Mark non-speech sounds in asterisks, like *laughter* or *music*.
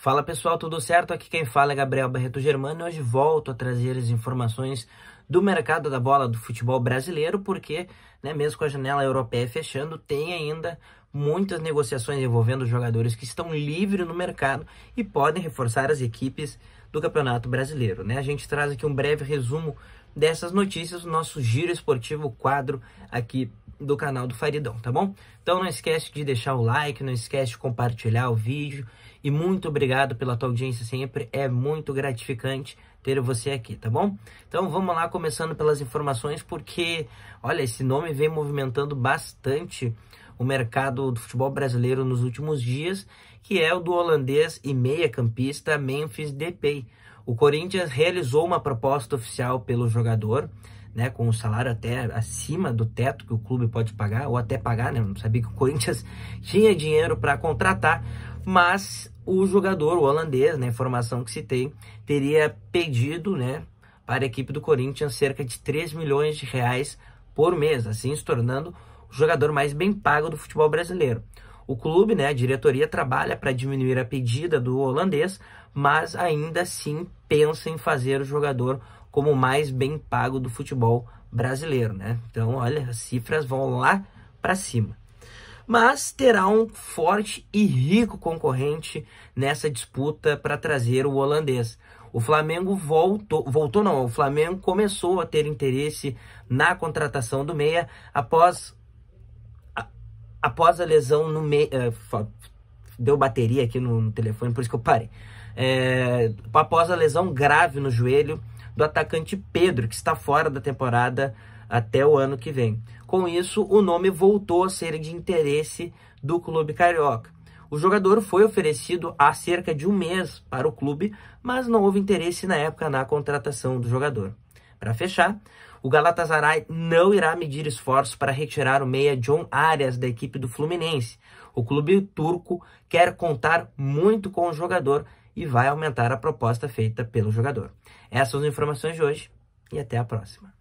Fala pessoal, tudo certo? Aqui quem fala é Gabriel Barreto Germano e hoje volto a trazer as informações do mercado da bola do futebol brasileiro, porque né, mesmo com a janela europeia fechando, tem ainda muitas negociações envolvendo jogadores que estão livres no mercado e podem reforçar as equipes do Campeonato Brasileiro. Né? A gente traz aqui um breve resumo dessas notícias, o nosso giro esportivo, quadro aqui do canal do Faridão, tá bom? Então não esquece de deixar o like, não esquece de compartilhar o vídeo e muito obrigado pela tua audiência sempre, é muito gratificante ter você aqui, tá bom? Então vamos lá, começando pelas informações, porque olha, esse nome vem movimentando bastante o mercado do futebol brasileiro nos últimos dias, que é o do holandês e meia-campista Memphis Depay. O Corinthians realizou uma proposta oficial pelo jogador, né, com o um salário até acima do teto que o clube pode pagar, ou até pagar, né? Não sabia que o *laughs* Corinthians tinha dinheiro para contratar, mas o jogador, o holandês, na né, informação que se tem, teria pedido, né, para a equipe do Corinthians cerca de 3 milhões de reais por mês, assim se tornando o jogador mais bem pago do futebol brasileiro. O clube, né, a diretoria trabalha para diminuir a pedida do holandês, mas ainda assim pensa em fazer o jogador como o mais bem pago do futebol brasileiro, né? Então, olha, as cifras vão lá para cima. Mas terá um forte e rico concorrente nessa disputa para trazer o holandês. O Flamengo voltou, voltou não, o Flamengo começou a ter interesse na contratação do meia após a, após a lesão no meia, uh, deu bateria aqui no, no, telefone, por isso que eu parei. É, após a lesão grave no joelho do atacante Pedro, que está fora da temporada até o ano que vem. Com isso, o nome voltou a ser de interesse do clube carioca. O jogador foi oferecido há cerca de um mês para o clube, mas não houve interesse na época na contratação do jogador. Para fechar, o Galatasaray não irá medir esforços para retirar o meia John Arias da equipe do Fluminense. O clube turco quer contar muito com o jogador e vai aumentar a proposta feita pelo jogador. Essas são as informações de hoje e até a próxima.